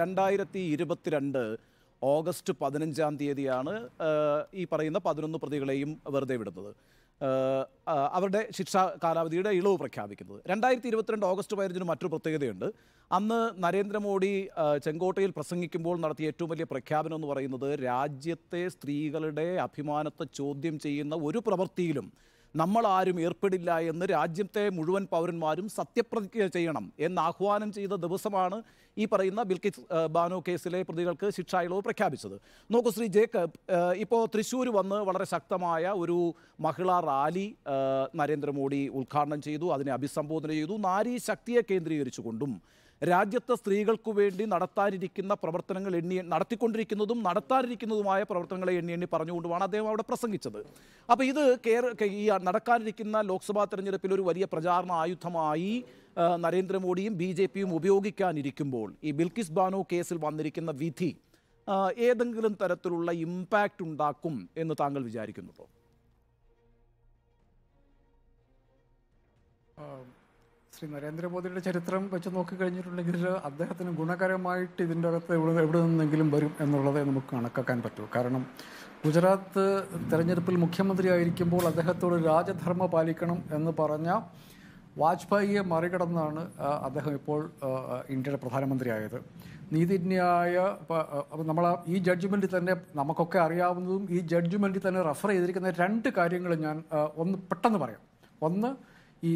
രണ്ടായിരത്തി ഇരുപത്തിരണ്ട് ഓഗസ്റ്റ് പതിനഞ്ചാം തീയതിയാണ് ഈ പറയുന്ന പതിനൊന്ന് പ്രതികളെയും വെറുതെ വിടുന്നത് അവരുടെ ശിക്ഷാ കാലാവധിയുടെ ഇളവ് പ്രഖ്യാപിക്കുന്നത് രണ്ടായിരത്തി ഇരുപത്തിരണ്ട് ഓഗസ്റ്റ് പതിനഞ്ചിന് മറ്റൊരു പ്രത്യേകതയുണ്ട് അന്ന് നരേന്ദ്രമോദി ചെങ്കോട്ടയിൽ പ്രസംഗിക്കുമ്പോൾ നടത്തിയ ഏറ്റവും വലിയ പ്രഖ്യാപനം എന്ന് പറയുന്നത് രാജ്യത്തെ സ്ത്രീകളുടെ അഭിമാനത്തെ ചോദ്യം ചെയ്യുന്ന ഒരു പ്രവൃത്തിയിലും നമ്മൾ ആരും ഏർപ്പെടില്ല എന്ന് രാജ്യത്തെ മുഴുവൻ പൗരന്മാരും സത്യപ്രതിജ്ഞ ചെയ്യണം എന്ന് ആഹ്വാനം ചെയ്ത ദിവസമാണ് ഈ പറയുന്ന ബിൽക്കിസ് ബാനു കേസിലെ പ്രതികൾക്ക് ശിക്ഷാ ഇളവ് പ്രഖ്യാപിച്ചത് നോക്കൂ ശ്രീ ജേക്കബ് ഇപ്പോൾ തൃശ്ശൂർ വന്ന് വളരെ ശക്തമായ ഒരു മഹിളാ റാലി നരേന്ദ്രമോദി ഉദ്ഘാടനം ചെയ്തു അതിനെ അഭിസംബോധന ചെയ്തു നാരി ശക്തിയെ കേന്ദ്രീകരിച്ചുകൊണ്ടും രാജ്യത്തെ സ്ത്രീകൾക്കു വേണ്ടി നടത്താനിരിക്കുന്ന പ്രവർത്തനങ്ങൾ എണ്ണി നടത്തിക്കൊണ്ടിരിക്കുന്നതും നടത്താനിരിക്കുന്നതുമായ പ്രവർത്തനങ്ങളെ എണ്ണി എണ്ണി പറഞ്ഞുകൊണ്ടുമാണ് അദ്ദേഹം അവിടെ പ്രസംഗിച്ചത് അപ്പോൾ ഇത് കേര ഈ നടക്കാനിരിക്കുന്ന ലോക്സഭാ തെരഞ്ഞെടുപ്പിൽ ഒരു വലിയ പ്രചാരണ ആയുധമായി നരേന്ദ്രമോദിയും ബി ജെ പിയും ഉപയോഗിക്കാനിരിക്കുമ്പോൾ ഈ ബിൽക്കിസ് ബാനോ കേസിൽ വന്നിരിക്കുന്ന വിധി ഏതെങ്കിലും തരത്തിലുള്ള ഇമ്പാക്റ്റ് ഉണ്ടാക്കും എന്ന് താങ്കൾ വിചാരിക്കുന്നുണ്ടോ ശ്രീ നരേന്ദ്രമോദിയുടെ ചരിത്രം വെച്ച് നോക്കിക്കഴിഞ്ഞിട്ടുണ്ടെങ്കിൽ അദ്ദേഹത്തിന് ഗുണകരമായിട്ട് ഇതിൻ്റെ അകത്ത് എവിടെ എവിടെ നിന്നെങ്കിലും വരും എന്നുള്ളതേ നമുക്ക് കണക്കാക്കാൻ പറ്റൂ കാരണം ഗുജറാത്ത് തെരഞ്ഞെടുപ്പിൽ ആയിരിക്കുമ്പോൾ അദ്ദേഹത്തോട് രാജധർമ്മ പാലിക്കണം എന്ന് പറഞ്ഞ വാജ്പേയിയെ മറികടന്നാണ് അദ്ദേഹം ഇപ്പോൾ ഇന്ത്യയുടെ പ്രധാനമന്ത്രിയായത് നീതിന്യായ നമ്മൾ ഈ ജഡ്ജ്മെൻറ്റിൽ തന്നെ നമുക്കൊക്കെ അറിയാവുന്നതും ഈ ജഡ്ജ്മെൻറ്റിൽ തന്നെ റെഫർ ചെയ്തിരിക്കുന്ന രണ്ട് കാര്യങ്ങൾ ഞാൻ ഒന്ന് പെട്ടെന്ന് പറയാം ഒന്ന് ഈ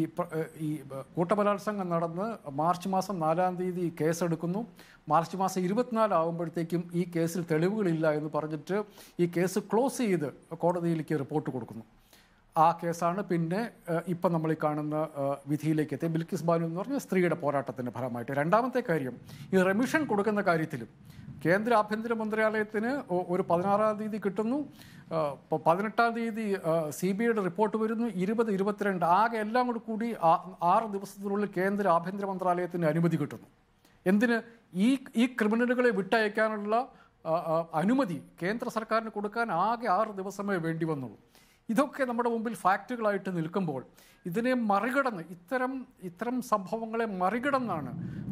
ഈ കൂട്ടബലാത്സംഗം നടന്ന് മാർച്ച് മാസം നാലാം തീയതി കേസെടുക്കുന്നു മാർച്ച് മാസം ഇരുപത്തിനാലാവുമ്പോഴത്തേക്കും ഈ കേസിൽ തെളിവുകളില്ല എന്ന് പറഞ്ഞിട്ട് ഈ കേസ് ക്ലോസ് ചെയ്ത് കോടതിയിലേക്ക് റിപ്പോർട്ട് കൊടുക്കുന്നു ആ കേസാണ് പിന്നെ ഇപ്പം നമ്മൾ ഈ കാണുന്ന വിധിയിലേക്ക് എത്തിയ ബിൽക്കിസ് ബാനു എന്ന് പറഞ്ഞ സ്ത്രീയുടെ പോരാട്ടത്തിൻ്റെ ഫലമായിട്ട് രണ്ടാമത്തെ കാര്യം ഈ റെമിഷൻ കൊടുക്കുന്ന കാര്യത്തിലും കേന്ദ്ര ആഭ്യന്തര മന്ത്രാലയത്തിന് ഒരു പതിനാറാം തീയതി കിട്ടുന്നു പതിനെട്ടാം തീയതി സി ബി ഐയുടെ റിപ്പോർട്ട് വരുന്നു ഇരുപത് ഇരുപത്തിരണ്ട് ആകെ എല്ലാം കൂടി കൂടി ആറ് ദിവസത്തിനുള്ളിൽ കേന്ദ്ര ആഭ്യന്തര മന്ത്രാലയത്തിന് അനുമതി കിട്ടുന്നു എന്തിന് ഈ ഈ ക്രിമിനലുകളെ വിട്ടയക്കാനുള്ള അനുമതി കേന്ദ്ര സർക്കാരിന് കൊടുക്കാൻ ആകെ ആറ് ദിവസമേ വേണ്ടി വന്നുള്ളൂ ഇതൊക്കെ നമ്മുടെ മുമ്പിൽ ഫാക്റ്റുകളായിട്ട് നിൽക്കുമ്പോൾ ഇതിനെ മറികടന്ന് ഇത്തരം ഇത്തരം സംഭവങ്ങളെ മറികടന്നാണ്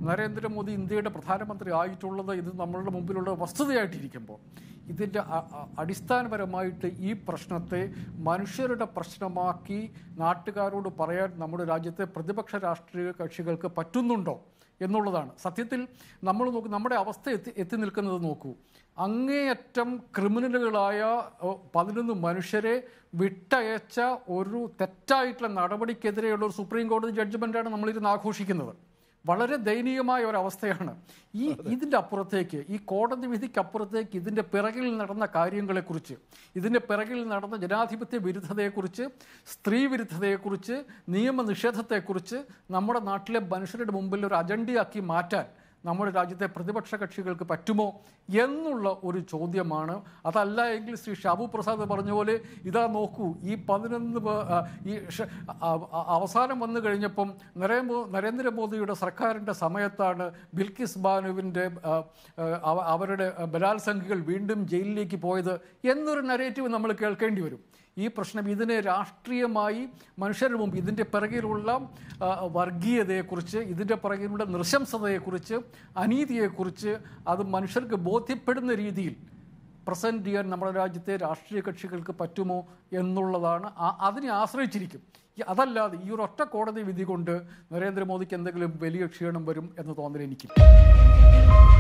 നരേന്ദ്രമോദി ഇന്ത്യയുടെ പ്രധാനമന്ത്രി ആയിട്ടുള്ളത് ഇത് നമ്മളുടെ മുമ്പിലുള്ള വസ്തുതയായിട്ടിരിക്കുമ്പോൾ ഇതിൻ്റെ അടിസ്ഥാനപരമായിട്ട് ഈ പ്രശ്നത്തെ മനുഷ്യരുടെ പ്രശ്നമാക്കി നാട്ടുകാരോട് പറയാൻ നമ്മുടെ രാജ്യത്തെ പ്രതിപക്ഷ രാഷ്ട്രീയ കക്ഷികൾക്ക് പറ്റുന്നുണ്ടോ എന്നുള്ളതാണ് സത്യത്തിൽ നമ്മൾ നോക്ക് നമ്മുടെ അവസ്ഥ എത്തി എത്തി നിൽക്കുന്നത് നോക്കൂ അങ്ങേയറ്റം ക്രിമിനലുകളായ പതിനൊന്ന് മനുഷ്യരെ വിട്ടയച്ച ഒരു തെറ്റായിട്ടുള്ള നടപടിക്കെതിരെയുള്ള ഒരു സുപ്രീം കോടതി ജഡ്ജ്മെൻ്റാണ് നമ്മളിരുന്ന് ആഘോഷിക്കുന്നത് വളരെ ദയനീയമായ ഒരവസ്ഥയാണ് ഈ ഇതിൻ്റെ അപ്പുറത്തേക്ക് ഈ കോടതി വിധിക്ക് അപ്പുറത്തേക്ക് ഇതിൻ്റെ പിറകിൽ നടന്ന കാര്യങ്ങളെക്കുറിച്ച് ഇതിൻ്റെ പിറകിൽ നടന്ന ജനാധിപത്യ വിരുദ്ധതയെക്കുറിച്ച് സ്ത്രീ വിരുദ്ധതയെക്കുറിച്ച് നിയമനിഷേധത്തെക്കുറിച്ച് നമ്മുടെ നാട്ടിലെ മനുഷ്യരുടെ മുമ്പിൽ ഒരു അജണ്ടയാക്കി മാറ്റാൻ നമ്മുടെ രാജ്യത്തെ പ്രതിപക്ഷ കക്ഷികൾക്ക് പറ്റുമോ എന്നുള്ള ഒരു ചോദ്യമാണ് അതല്ല എങ്കിൽ ശ്രീ ഷാബു പ്രസാദ് പറഞ്ഞ പോലെ ഇതാ നോക്കൂ ഈ പതിനൊന്ന് ഈ അവസാനം വന്നു കഴിഞ്ഞപ്പം നരേന്ദ്ര നരേന്ദ്രമോദിയുടെ സർക്കാരിൻ്റെ സമയത്താണ് ബിൽക്കിസ് ബാനുവിൻ്റെ അവരുടെ ബലാത്സംഖികൾ വീണ്ടും ജയിലിലേക്ക് പോയത് എന്നൊരു നരേറ്റീവ് നമ്മൾ കേൾക്കേണ്ടി വരും ഈ പ്രശ്നം ഇതിനെ രാഷ്ട്രീയമായി മനുഷ്യരുടെ മുമ്പ് ഇതിൻ്റെ പിറകിലുള്ള വർഗീയതയെക്കുറിച്ച് ഇതിൻ്റെ പിറകിലുള്ള നൃശംസതയെക്കുറിച്ച് അനീതിയെക്കുറിച്ച് അത് മനുഷ്യർക്ക് ബോധ്യപ്പെടുന്ന രീതിയിൽ പ്രസൻറ്റ് ചെയ്യാൻ നമ്മുടെ രാജ്യത്തെ രാഷ്ട്രീയ കക്ഷികൾക്ക് പറ്റുമോ എന്നുള്ളതാണ് അതിനെ ആശ്രയിച്ചിരിക്കും അതല്ലാതെ ഈ ഒരു ഒറ്റ കോടതി വിധി കൊണ്ട് നരേന്ദ്രമോദിക്ക് എന്തെങ്കിലും വലിയ ക്ഷീണം വരും എന്ന് തോന്നൽ